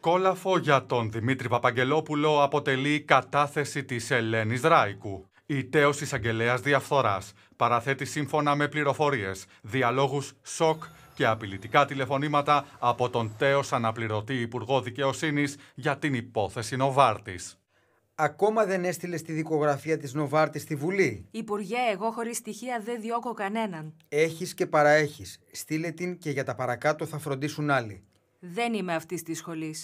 Κόλαφο για τον Δημήτρη Παπαγγελόπουλο αποτελεί κατάθεση της Ελένης Ράικου. Η τέος εισαγγελέας διαφθοράς παραθέτει σύμφωνα με πληροφορίες, διαλόγους σοκ και απειλητικά τηλεφωνήματα από τον τέος αναπληρωτή Υπουργό Δικαιοσύνης για την υπόθεση Νοβάρτης. Ακόμα δεν έστειλε τη δικογραφία της Νοβάρτης στη Βουλή. Υπουργέ, εγώ χωρίς στοιχεία δεν διώκω κανέναν. Έχεις και παραέχεις. Στείλε την και για τα παρακάτω θα φροντίσουν άλλοι. Δεν είμαι αυτής της σχολής.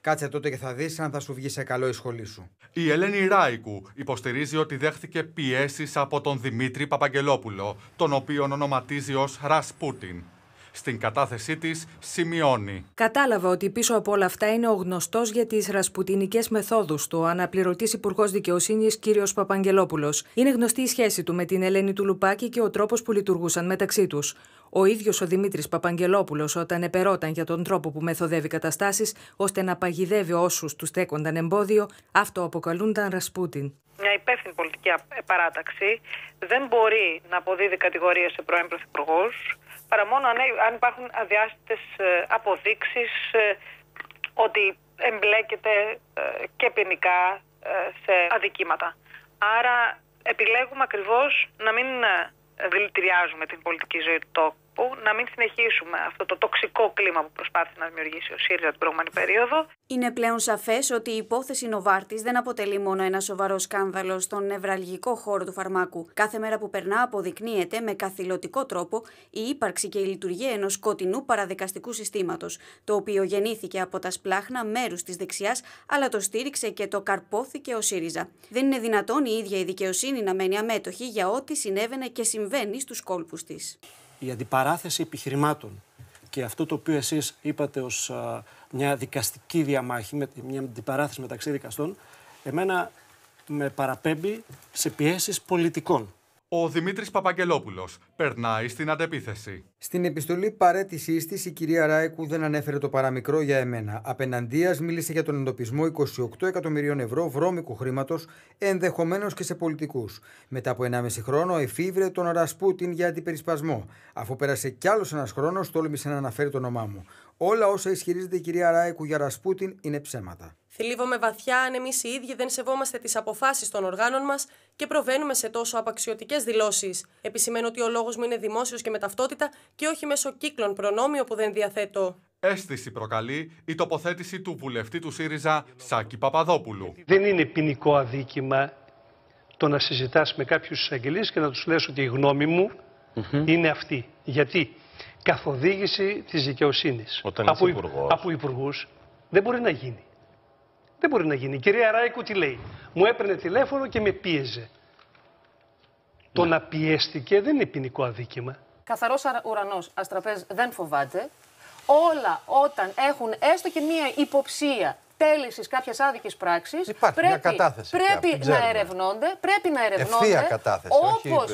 Κάτσε τότε και θα δεις αν θα σου βγει σε καλό η σχολή σου. Η Ελένη Ράικου υποστηρίζει ότι δέχθηκε πιέσεις από τον Δημήτρη Παπαγγελόπουλο, τον οποίο ονοματίζει ως Ρασπούτιν, στην κατάθεσή της σημειώνει. Κατάλαβα ότι πίσω από όλα αυτά είναι ο γνωστός για τις ρασπουτινικές μεθόδους του, αναπληρωτής Υπουργός Δικαιοσύνης κ. Παπαγγελόπουλος. Είναι γνωστή η σχέση του με την Ελένη του Λουπάκη και ο τρόπος που λειτουργούσαν μεταξύ τους. Ο ίδιος ο Δημήτρης Παπαγγελόπουλος, όταν επερώταν για τον τρόπο που μεθοδεύει καταστάσεις, ώστε να παγιδεύει όσους τους στέκονταν εμπόδιο, αυτό αποκαλούνταν Ρασπούτιν. Μια υπεύθυνη πολιτική ε, παράταξη δεν μπορεί να αποδίδει κατηγορίες σε πρώην πρωθυπουργού, παρά μόνο αν υπάρχουν αδιάστητες ε, αποδείξεις ε, ότι εμπλέκεται ε, και ποινικά σε αδικήματα. Άρα επιλέγουμε ακριβώς να μην δηλητηριάζουμε την πολιτική ζωή του που να μην συνεχίσουμε αυτό το τοξικό κλίμα που προσπάθησε να δημιουργήσει ο ΣΥΡΙΖΑ την προηγούμενη περίοδο. Είναι πλέον σαφές ότι η υπόθεση Νοβάρτης δεν αποτελεί μόνο ένα σοβαρό σκάνδαλο στον νευραλγικό χώρο του φαρμάκου. Κάθε μέρα που περνά αποδεικνύεται με καθηλωτικό τρόπο η ύπαρξη και η λειτουργία ενός σκοτεινού παραδικαστικού συστήματος, το οποίο γεννήθηκε από τα σπλάχνα μέρους της δεξιάς, αλλά το στήριξε και το καρπόθηκε ο ΣΥΡΙΖΑ. Δεν είναι δυνατόν η ίδια η δικαιοσύνη να μένει αμέτωχη για ό,τι συνέβαινε και συμβαίνει στους κόλπους της η αντιπαράθεση επιχειρημάτων και αυτό το οποίο εσείς είπατε ως μια δικαστική διαμάχη, μια αντιπαράθεση μεταξύ δικαστών, εμένα με παραπέμπει σε πιέσεις πολιτικών. Ο Δημήτρης Παπαγγελόπουλος περνάει στην αντεπίθεση. Στην επιστολή παρέτησής της, η κυρία Ράικου δεν ανέφερε το παραμικρό για εμένα. Απέναντία μίλησε για τον εντοπισμό 28 εκατομμυρίων ευρώ βρώμικου χρήματος, ενδεχομένως και σε πολιτικούς. Μετά από 1,5 χρόνο, εφήβρε τον Ρασπούτιν για αντιπερισπασμό. Αφού πέρασε κι άλλος ένας χρόνος, τόλμησε να αναφέρει το όνομά μου. Όλα όσα ισχυρίζεται η κυρία Ράικου για Ρασπούτιν είναι ψέματα. Θλίβομαι βαθιά αν εμείς οι ίδιοι δεν σεβόμαστε τις αποφάσεις των οργάνων μας και προβαίνουμε σε τόσο απαξιωτικές δηλώσεις. Επισημαίνω ότι ο λόγος μου είναι δημόσιος και με ταυτότητα και όχι μέσω κύκλων προνόμιο που δεν διαθέτω. Αίσθηση προκαλεί η τοποθέτηση του βουλευτή του ΣΥΡΙΖΑ Σάκη Παπαδόπουλου. Δεν είναι ποινικό αδίκημα το να συζητάς με κάποιους εισαγγελείς και να τους λες ότι η γνώμη μου είναι αυτή. Γιατί καθοδήγηση της δικαιοσύνης από υπουργούς δεν μπορεί να γίνει. Δεν μπορεί να γίνει. Η κυρία Ράικου τι λέει. Μου έπαιρνε τηλέφωνο και με πίεζε. Το ναι. να πιέστηκε δεν είναι ποινικό αδίκημα. Καθαρός ουρανός, αστραπές δεν φοβάται. Όλα όταν έχουν έστω και μία υποψία τέληση κάποιας άδικης πράξης. Πρέπει, μια υποψια τελεση καποια αδικη πραξη πρέπει να ερευνώνται. Πρέπει να ερευνώνται.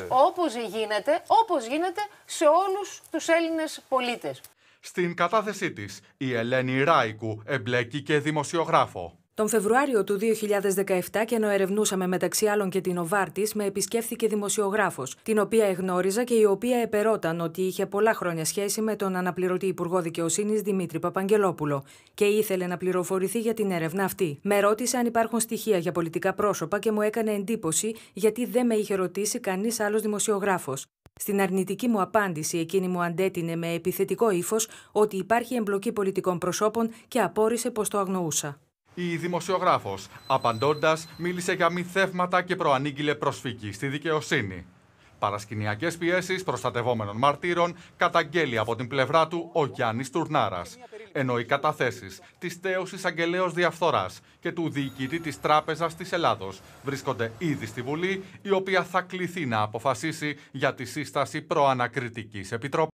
Όπω γίνεται, όπως γίνεται σε όλους τους Έλληνες πολίτες. Στην κατάθεσή της, η Ελένη Ράικου εμπλέκει και δημοσιογράφο. Τον Φεβρουάριο του 2017, και ενώ ερευνούσαμε μεταξύ άλλων και την Οβάρτης, με επισκέφθηκε δημοσιογράφος, την οποία εγνώριζα και η οποία επερόταν ότι είχε πολλά χρόνια σχέση με τον αναπληρωτή Υπουργό Δικαιοσύνης Δημήτρη Παπαγγελόπουλο και ήθελε να πληροφορηθεί για την έρευνα αυτή. Με ρώτησε αν υπάρχουν στοιχεία για πολιτικά πρόσωπα και μου έκανε εντύπωση γιατί δεν με είχε ρωτήσει κανείς άλλος δημοσιογράφος. Στην αρνητική μου απάντηση, εκείνη μου αντέτεινε με επιθετικό ύφος ότι υπάρχει εμπλοκή πολιτικών προσώπων και απόρρισε πως το αγνοούσα η δημοσιογράφος, απαντώντας, μίλησε για μη θεύματα και προανήγγειλε προσφύγη στη δικαιοσύνη. Παρασκηνιακές πιέσεις προστατευόμενων μαρτύρων καταγγέλει από την πλευρά του ο Γιάννης Τουρνάρας. Ενώ οι καταθέσεις της τέος Εισαγγελέα διαφθοράς και του διοικητή της Τράπεζας της Ελλάδος, βρίσκονται ήδη στη Βουλή, η οποία θα κληθεί να αποφασίσει για τη σύσταση προανακριτικής επιτροπή.